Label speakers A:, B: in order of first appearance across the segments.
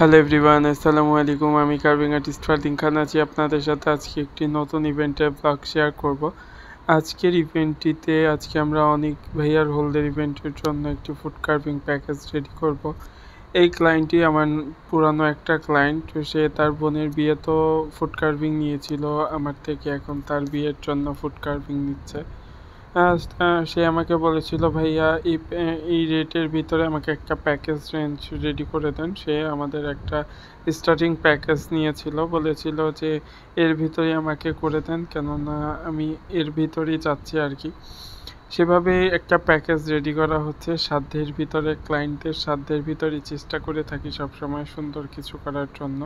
A: hello everyone আসসালামু আলাইকুম আমি কার্ভিং আর্টিস্ট ফারদিন খান আছি আপনাদের সাথে আজকে একটি নতুন ইভেন্টের ব্লগ শেয়ার করব আজকের ইভেন্টটিতে আজকে আমরা অনেক ভাইয়ার হোল্ডের ইভেন্টের জন্য একটি ফুড কার্ভিং প্যাকেজ রেডি করব এই ক্লায়েন্টটি আমার পুরানো একটা ক্লায়েন্ট সে তার বোনের বিয়ে তো ফুড কার্ভিং নিয়েছিল আমার থেকে এখন তার বিয়ের জন্য ফুড কার্ভিং নিচ্ছে হ্যাঁ, সে আমাকে বলেছিল ভাইয়া এই এই রেটের ভিতরে আমাকে একটা প্যাকেজ রেঞ্জ রেডি করে দেন সে আমাদের একটা স্টার্টিং প্যাকেজ নিয়েছিল বলেছিল যে এর ভিতরে আমাকে করে দেন কেননা আমি এর ভিতরেই চাচ্ছি আর কি সেভাবে একটা প্যাকেজ রেডি করা হচ্ছে সাধ্যের ভিতরে ক্লায়েন্টদের সাধ্যের ভিতরে চেষ্টা করে থাকি সবসময় সুন্দর কিছু করার জন্য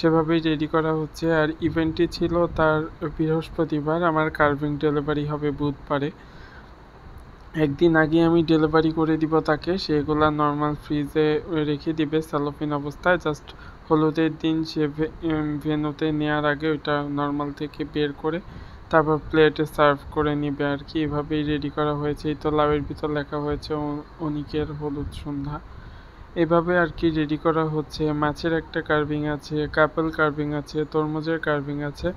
A: সেভাবেই রেডি করা হচ্ছে আর ইভেন্টটি ছিল তার বৃহস্পতিবার আমার কার্ভিং ডেলিভারি হবে বুধবারে একদিন আগে আমি ডেলিভারি করে দিব তাকে সেগুলা নর্মাল ফ্রিজে রেখে দিবে স্যালোফিন অবস্থায় জাস্ট হলুদের দিন সে ভেনুতে নেওয়ার আগে ওইটা নর্মাল থেকে বের করে তারপর প্লেটে সার্ভ করে নিবে আর কি এভাবেই রেডি করা হয়েছে এই তো লাভের ভিতর লেখা হয়েছে অনিকের হলুদ সন্ধ্যা এভাবে আর কি রেডি করা হচ্ছে মাছের একটা কার্ভিং আছে কাপেল কার্ভিং আছে তরমুজের কার্ভিং আছে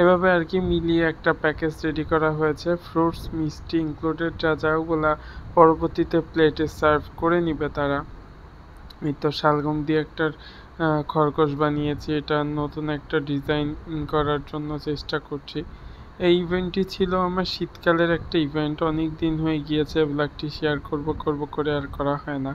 A: এভাবে আর কি মিলিয়ে একটা প্যাকেজ রেডি করা হয়েছে ফ্রুটস মিষ্টি ইনক্লুডেড যা যাওগুলা পরবর্তীতে প্লেটে সার্ভ করে নিবে তারা এই তো শালগম দিয়ে একটা খরগোশ বানিয়েছি এটা নতুন একটা ডিজাইন করার জন্য চেষ্টা করছি এই ইভেন্টটি ছিল আমার শীতকালের একটা ইভেন্ট অনেক দিন হয়ে গিয়েছে ব্লগটি শেয়ার করব করব করে আর করা হয় না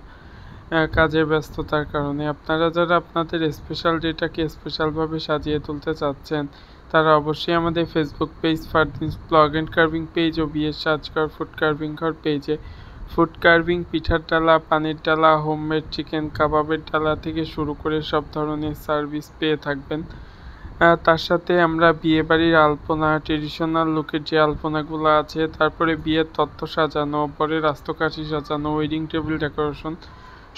A: কাজে ব্যস্ততার কারণে আপনারা যারা আপনাদের স্পেশাল ডেটাকে স্পেশালভাবে সাজিয়ে তুলতে চাচ্ছেন তারা অবশ্যই আমাদের Facebook page Fardin's blog and carving page ও বিয়ের সাজঘর ফুড কার্ভিং ঘর পেজে ফুড কার্ভিং পিঠার ডালা পানির ডালা হোমমেড চিকেন কাবাবের ডালা থেকে শুরু করে সব ধরনের সার্ভিস পেয়ে থাকবেন তার সাথে আমরা বিয়ে বাড়ির আলপনা ট্রেডিশনাল লুকের যে আলপনাগুলো আছে তারপরে বিয়ের তত্ত্ব সাজানো পরে রাস্তকাশি সাজানো ওয়েডিং টেবিল ডেকোরেশন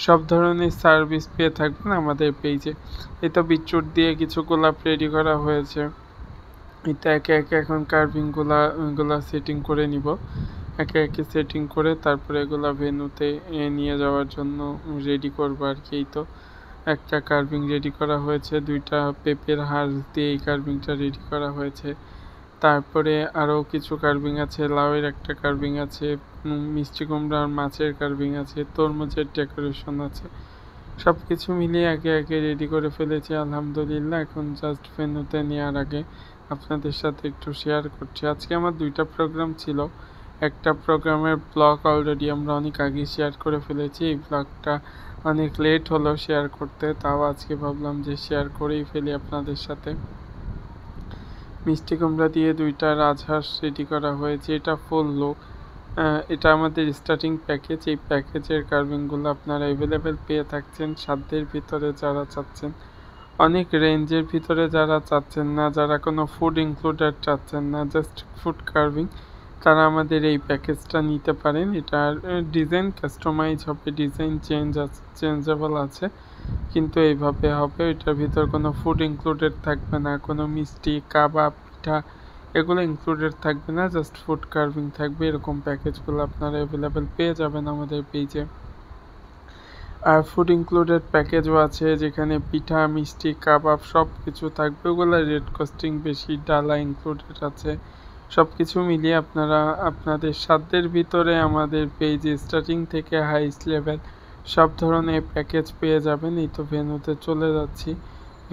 A: সব ধরনের সার্ভিস পেয়ে থাকবেন আমাদের পেজে এটা বিচ্ছুট দিয়ে কিছু গোলাপ রেডি করা হয়েছে এটা একে একে এখন কার্ভিংগুলা গুলা সেটিং করে নিব একে একে সেটিং করে তারপরে এগুলা ভেনুতে নিয়ে যাওয়ার জন্য রেডি করবো আর কি এই তো একটা কার্ভিং রেডি করা হয়েছে দুইটা পেপের হার দিয়ে এই কার্ভিংটা রেডি করা হয়েছে তারপরে আরও কিছু কার্ভিং আছে লাউয়ের একটা কার্ভিং আছে মিষ্টি কুমড়ার মাছের কার্ভিং আছে তরমুজের ডেকোরেশন আছে সব কিছু মিলিয়ে একে একে রেডি করে ফেলেছি আলহামদুলিল্লাহ এখন জাস্ট ভেন্যুতে নেওয়ার আগে আপনাদের সাথে একটু শেয়ার করছি আজকে আমার দুইটা প্রোগ্রাম ছিল একটা প্রোগ্রামের ব্লগ অলরেডি আমরা অনেক আগে শেয়ার করে ফেলেছি এই ব্লগটা অনেক লেট হলো শেয়ার করতে তাও আজকে ভাবলাম যে শেয়ার করেই ফেলি আপনাদের সাথে মিষ্টি কুমড়া দিয়ে দুইটা রাজহাঁস রেডি করা হয়েছে এটা ফুল লুক এটা আমাদের স্টার্টিং প্যাকেজ এই প্যাকেজের কার্ভিংগুলো আপনারা অ্যাভেলেবেল পেয়ে থাকছেন সাধ্যের ভিতরে যারা চাচ্ছেন অনেক রেঞ্জের ভিতরে যারা চাচ্ছেন না যারা কোনো ফুড ইনক্লুডেড চাচ্ছেন না জাস্ট ফুড কার্ভিং তারা আমাদের এই প্যাকেজটা নিতে পারেন এটার ডিজাইন কাস্টমাইজ হবে ডিজাইন চেঞ্জ আছে চেঞ্জেবল আছে কিন্তু এইভাবে হবে এটার ভিতর কোনো ফুড ইনক্লুডেড থাকবে না কোনো মিষ্টি কাবাব পিঠা এগুলো ইনক্লুডেড থাকবে না জাস্ট ফুড কার্ভিং থাকবে এরকম প্যাকেজগুলো আপনারা অ্যাভেলেবেল পেয়ে যাবেন আমাদের পেজে আর ফুড ইনক্লুডেড প্যাকেজও আছে যেখানে পিঠা মিষ্টি কাবাব সব কিছু থাকবে ওগুলো রেড কস্টিং বেশি ডালা ইনক্লুডেড আছে সব কিছু মিলিয়ে আপনারা আপনাদের সাধ্যের ভিতরে আমাদের পেজে স্টার্টিং থেকে হাইস্ট লেভেল সব ধরনের প্যাকেজ পেয়ে যাবেন এই তো ভেনুতে চলে যাচ্ছি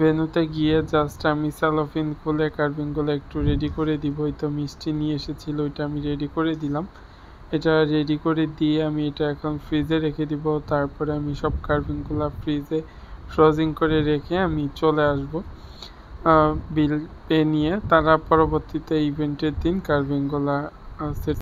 A: ভেনুতে গিয়ে জাস্ট আমি স্যালোফিন খুলে কার্ভিংগুলো একটু রেডি করে দিব ওই তো মিষ্টি নিয়ে এসেছিল ওইটা আমি রেডি করে দিলাম এটা রেডি করে দিয়ে আমি এটা এখন ফ্রিজে রেখে দিব তারপরে আমি সব কার্বিংগুলো ফ্রিজে ফ্রোজিং করে রেখে আমি চলে আসব বিল পে নিয়ে তারা পরবর্তীতে ইভেন্টের দিন কার্বিংগুলো সেট